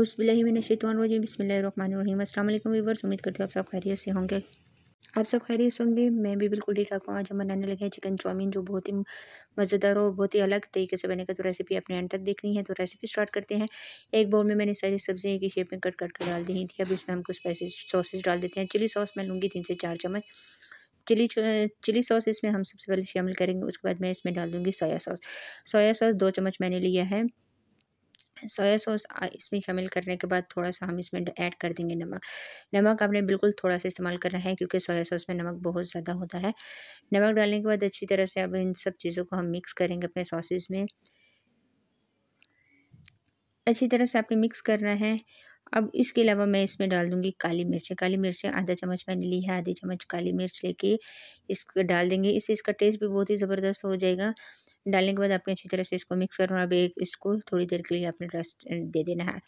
बिस्मिल्लाहिर्रहमानिर्रहीम बसमीम अल्लाम वीवर्स उम्मीद करती हूँ आप सब खैरियत से होंगे आप सब खैरियत से होंगे मैं भी बिल्कुल ठीक ठाक हूँ आज हम बनाने लगे हैं चिकन चाउमीन जो बहुत ही मज़ेदार और बहुत ही अलग तरीके से बनेगा तो रेसिपी अपने एंड तक देखनी है तो रेसिपी स्टार्ट करते हैं एक बाउल में मैंने सारी सब्ज़ियाँ की शेप में कट कट कर डाल दी थी अब इसमें हम कुछ स्पाइसेस सॉसेज डाल देते हैं चिली सॉस मैं लूँगी तीन से चार चम्मच चिली चिली सॉस इसमें हम सबसे पहले शामिल करेंगे उसके बाद मैं इसमें डाल दूँगी सोया सॉस सोया सॉस दो चम्मच मैंने लिया है सोया सॉस इसमें शामिल करने के बाद थोड़ा सा हम इसमें ऐड कर देंगे नमक नमक आपने बिल्कुल थोड़ा सा इस्तेमाल करना है क्योंकि सोया सॉस में नमक बहुत ज़्यादा होता है नमक डालने के बाद अच्छी तरह से अब इन सब चीज़ों को हम मिक्स करेंगे अपने सॉसेज में अच्छी तरह से आपने मिक्स करना है अब इसके अलावा मैं इसमें डाल दूँगी काली मिर्चें काली मिर्चें आधा चम्मच मैंने ली है आधी चम्मच काली मिर्च लेके इसको डाल देंगे इससे इसका टेस्ट भी बहुत ही ज़बरदस्त हो जाएगा डालने के बाद आपने अच्छी तरह से इसको मिक्स करना अब एक इसको थोड़ी देर के लिए आपने रेस्ट दे देना है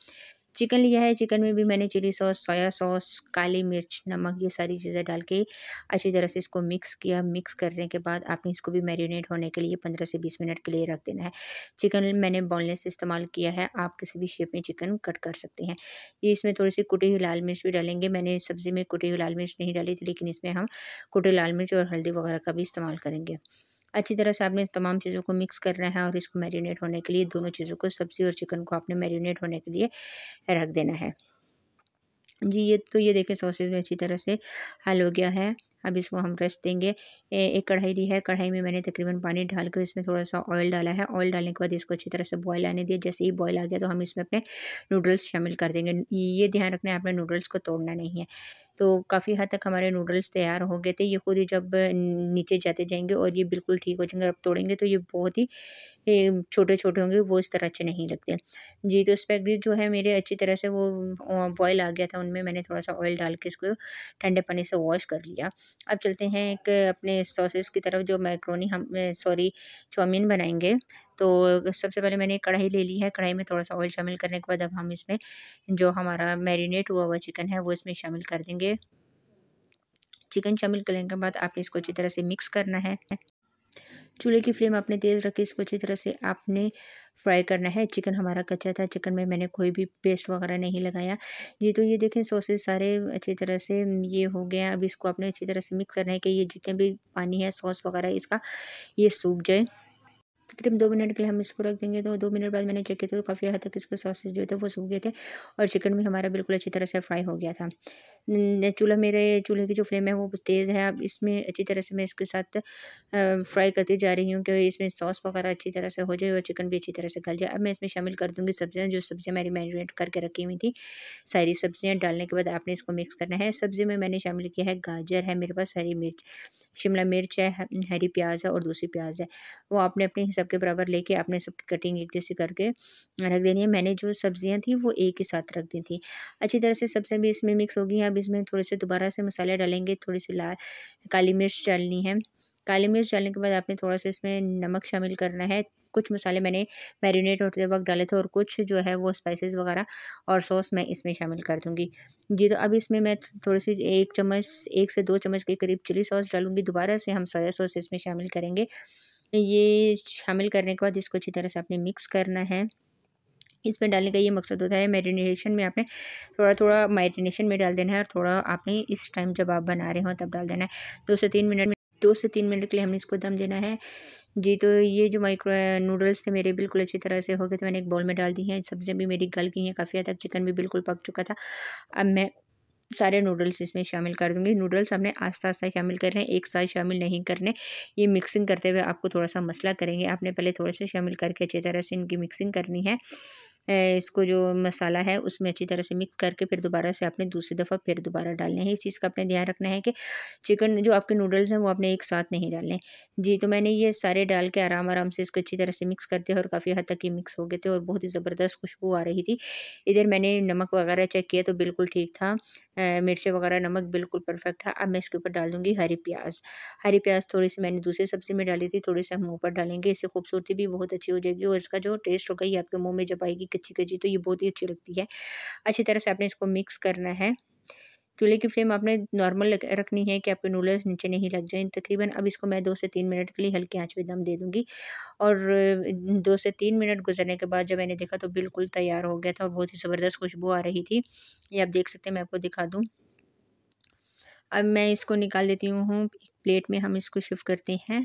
चिकन लिया है चिकन में भी मैंने चिली सॉस सोया सॉस काली मिर्च नमक ये सारी चीज़ें डाल के अच्छी तरह से इसको मिक्स किया मिक्स करने के बाद आपने इसको भी मैरिनेट होने के लिए पंद्रह से बीस मिनट के लिए रख देना है चिकन मैंने बॉनलेस इस्तेमाल किया है आप किसी भी शेप में चिकन कट कर सकते हैं ये इसमें थोड़ी सी कुटी हुई लाल मिर्च भी डालेंगे मैंने सब्ज़ी में कुटी हुई लाल मिर्च नहीं डाली थी लेकिन इसमें हम कुटी लाल मिर्च और हल्दी वगैरह का भी इस्तेमाल करेंगे अच्छी तरह से आपने तमाम चीज़ों को मिक्स करना है और इसको मैरिनेट होने के लिए दोनों चीज़ों को सब्ज़ी और चिकन को आपने मैरिनेट होने के लिए रख देना है जी ये तो ये देखें सॉसेज में अच्छी तरह से हल हो गया है अब इसको हम रेस्ट देंगे ए, एक कढ़ाई ली है कढ़ाई में मैंने तकरीबन पानी डाल के इसमें थोड़ा सा ऑयल डाला है ऑयल डालने के बाद इसको अच्छी तरह से बॉयल आने दिया जैसे ही बॉयल आ गया तो हम इसमें अपने नूडल्स शामिल कर देंगे ये ध्यान रखना है आपने नूडल्स को तोड़ना नहीं है तो काफ़ी हद तक हमारे नूडल्स तैयार हो गए थे ये खुद ही जब नीचे जाते जाएंगे और ये बिल्कुल ठीक हो जाएंगे अब तोड़ेंगे तो ये बहुत ही छोटे छोटे होंगे वो इस तरह अच्छे नहीं लगते जी तो स्पैगडी जो है मेरे अच्छी तरह से वो बॉयल आ गया था उनमें मैंने थोड़ा सा ऑयल डाल के इसको ठंडे पानी से वॉश कर लिया अब चलते हैं एक अपने सॉसेस की तरफ जो मैक्रोनी हम सॉरी चाउमीन बनाएंगे तो सबसे पहले मैंने कढ़ाई ले ली है कढ़ाई में थोड़ा सा ऑयल शामिल करने के बाद अब हम इसमें जो हमारा मैरिनेट हुआ हुआ चिकन है वो इसमें शामिल कर देंगे चिकन शामिल करने के बाद आपने इसको अच्छी तरह से मिक्स करना है चूल्हे की फ्लेम आपने तेज़ रखी इसको अच्छी तरह से आपने फ्राई करना है चिकन हमारा कच्चा था चिकन में मैंने कोई भी पेस्ट वगैरह नहीं लगाया ये तो ये देखें सॉसेज सारे अच्छी तरह से ये हो गए हैं अब इसको आपने अच्छी तरह से मिक्स करना है कि ये जितने भी पानी है सॉस वगैरह इसका ये सूख जाए तकरीबन दो मिनट के लिए हम इसको रख देंगे तो दो मिनट बाद मैंने चेक किया तो काफ़ी हद तक इसके सॉसेज जो थे वो सूख गए थे और चिकन भी हमारा बिल्कुल अच्छी तरह से फ्राई हो गया था चूल्हा मेरे चूल्हे की जो फ्लेम है वो तेज़ है अब इसमें अच्छी तरह से मैं इसके साथ फ्राई करती जा रही हूँ कि इसमें सॉस वगैरह अच्छी तरह से हो जाए और चिकन भी अच्छी तरह से गल जाए अब मैं इसमें शामिल कर दूँगी सब्ज़ियाँ जो सब्ज़ियाँ मेरी मैरिनेट करके रखी हुई थी सारी सब्ज़ियाँ डालने के बाद आपने इसको मिक्स करना है सब्ज़ी में मैंने शामिल किया है गाजर है मेरे पास हरी मिर्च शिमला मिर्च है हरी प्याज है और दूसरी प्याज है वो आपने अपने हिसाब के बराबर लेके आपने सब कटिंग एक जैसे करके रख देनी है मैंने जो सब्जियाँ थी वो एक ही साथ रख दी थी अच्छी तरह से सब्जियाँ भी इसमें मिक्स होगी अब इसमें थोड़े से दोबारा से मसाले डालेंगे थोड़ी सी लाल काली मिर्च डालनी है काली मिर्च डालने के बाद आपने थोड़ा सा इसमें नमक शामिल करना है कुछ मसाले मैंने मैरिनेट होते वक्त डाले थे और कुछ जो है वो स्पाइसेस वगैरह और सॉस मैं इसमें शामिल कर दूँगी जी तो अब इसमें मैं थोड़ी सी एक चम्मच एक से दो चम्मच के करीब चिली सॉस डालूंगी दोबारा से हम सोया सॉस इसमें शामिल करेंगे ये शामिल करने के बाद इसको अच्छी तरह से आपने मिक्स करना है इसमें डालने का ये मकसद होता है मैरिनेशन में आपने थोड़ा थोड़ा मैरिनेशन में डाल देना है और थोड़ा आपने इस टाइम जब आप बना रहे हो तब डाल देना है दो से तीन मिनट में दो से तीन मिनट के लिए हमने इसको दम देना है जी तो ये जो माइक्रो नूडल्स थे मेरे बिल्कुल अच्छी तरह से हो गए तो मैंने एक बॉल में डाल दी हैं सब्जियाँ भी मेरी गल गई हैं काफ़ी हद तक चिकन भी बिल्कुल पक चुका था अब मैं सारे नूडल्स इसमें शामिल कर दूंगी नूडल्स हमने आस्ता आस्ता शामिल कर रहे हैं एक साथ शामिल नहीं करने ये मिक्सिंग करते हुए आपको थोड़ा सा मसला करेंगे आपने पहले थोड़े से शामिल करके अच्छी तरह से इनकी मिक्सिंग करनी है इसको जो मसाला है उसमें अच्छी तरह से मिक्स करके फिर दोबारा से आपने दूसरी दफ़ा फिर दोबारा डालने हैं इस चीज़ का आपने ध्यान रखना है कि चिकन जो आपके नूडल्स हैं वो आपने एक साथ नहीं डालने जी तो मैंने ये सारे डाल के आराम आराम से इसको अच्छी तरह से मिक्स करते और काफ़ी हद तक ये मिक्स हो गए थे और बहुत ही ज़बरदस्त खुशबू आ रही थी इधर मैंने नमक वगैरह चेक किया तो बिल्कुल ठीक था मिर्चें वगैरह नमक बिल्कुल परफेक्ट था अब मैं इसके ऊपर डाल दूँगी हरी प्याज हरी प्याज थोड़ी सी मैंने दूसरी सब्ज़ी में डाली थी थोड़ी सी हम ऊपर डालेंगे इससे खूबसूरती भी बहुत अच्छी हो जाएगी और इसका जो टेस्ट होगा ये आपके मुँह में जब आएगी कच्ची कच्ची तो ये बहुत ही अच्छी लगती है अच्छी तरह से आपने इसको मिक्स करना है चूल्हे की फ्लेम आपने नॉर्मल रखनी है कि आपके नूडल्स नीचे नहीं लग जाएं तकरीबन अब इसको मैं दो से तीन मिनट के लिए हल्की आंच पे दम दे दूँगी और दो से तीन मिनट गुजरने के बाद जब मैंने देखा तो बिल्कुल तैयार हो गया था और बहुत ही ज़बरदस्त खुशबू आ रही थी ये आप देख सकते हैं मैं आपको दिखा दूँ अब मैं इसको निकाल देती हूँ प्लेट में हम इसको शिफ्ट करते हैं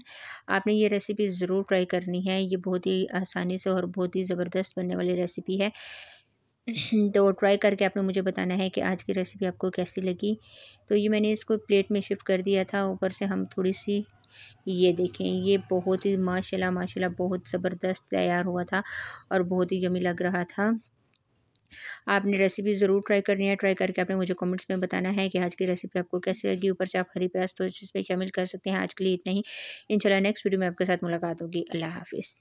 आपने ये रेसिपी ज़रूर ट्राई करनी है ये बहुत ही आसानी से और बहुत ही ज़बरदस्त बनने वाली रेसिपी है तो ट्राई करके आपने मुझे बताना है कि आज की रेसिपी आपको कैसी लगी तो ये मैंने इसको प्लेट में शिफ्ट कर दिया था ऊपर से हम थोड़ी सी ये देखें ये बहुत ही माशाल्लाह माशाल्लाह बहुत ज़बरदस्त तैयार हुआ था और बहुत ही यमी लग रहा था आपने रेसिपी ज़रूर ट्राई करनी है ट्राई करके आपने मुझे कमेंट्स में बताना है कि आज की रेसिपी आपको कैसी लगी ऊपर से आप हरी प्याज तो इस पर शामिल कर सकते हैं आज के लिए इतना ही इंशाल्लाह नेक्स्ट वीडियो में आपके साथ मुलाकात होगी अल्लाह हाफिज़